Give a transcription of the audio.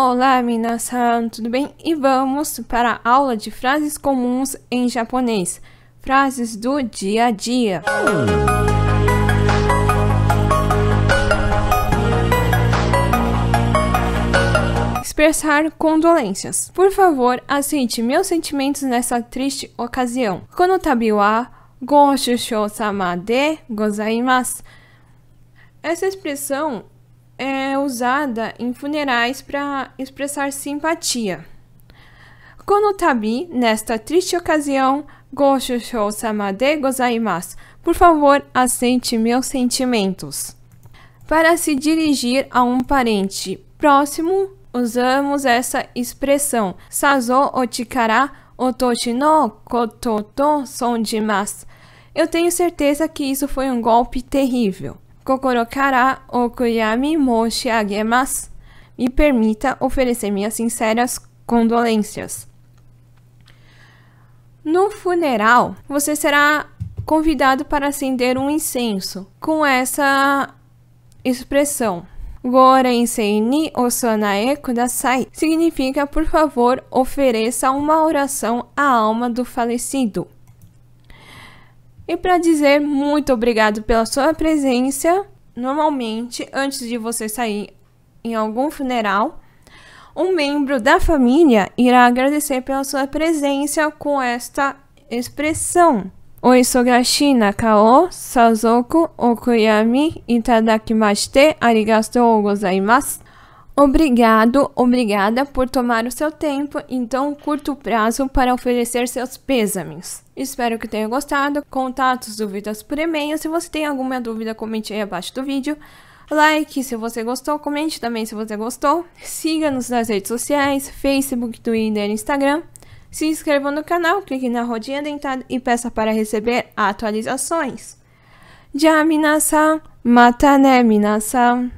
Olá, minasan, tudo bem? E vamos para a aula de frases comuns em japonês. Frases do dia a dia. Expressar condolências. Por favor, aceite meus sentimentos nessa triste ocasião. Konotabi wa goshusho sama de gozaimasu. Essa expressão é usada em funerais para expressar simpatia. Konotabi, tabi, nesta triste ocasião, Goshusho sama de gozaimasu. Por favor, aceite meus sentimentos. Para se dirigir a um parente próximo, usamos essa expressão sazo otikara otoshi no kototo sonjimasu. Eu tenho certeza que isso foi um golpe terrível. Kokoro kara okuyami Moshiagemas, Me permita oferecer minhas sinceras condolências. No funeral, você será convidado para acender um incenso com essa expressão. Gorensei ni osonae kudasai significa, por favor, ofereça uma oração à alma do falecido e para dizer muito obrigado pela sua presença. Normalmente, antes de você sair em algum funeral, um membro da família irá agradecer pela sua presença com esta expressão. Oi, isogashina kao sazoku okuyami itadakimashite arigatou gozaimasu. Obrigado, obrigada por tomar o seu tempo em tão curto prazo para oferecer seus pêsames. Espero que tenha gostado. Contatos, dúvidas por e-mail. Se você tem alguma dúvida, comente aí abaixo do vídeo. Like se você gostou, comente também se você gostou. Siga-nos nas redes sociais, Facebook, Twitter, e Instagram. Se inscreva no canal, clique na rodinha dentada e peça para receber atualizações. Já, minasan, mata né minasan.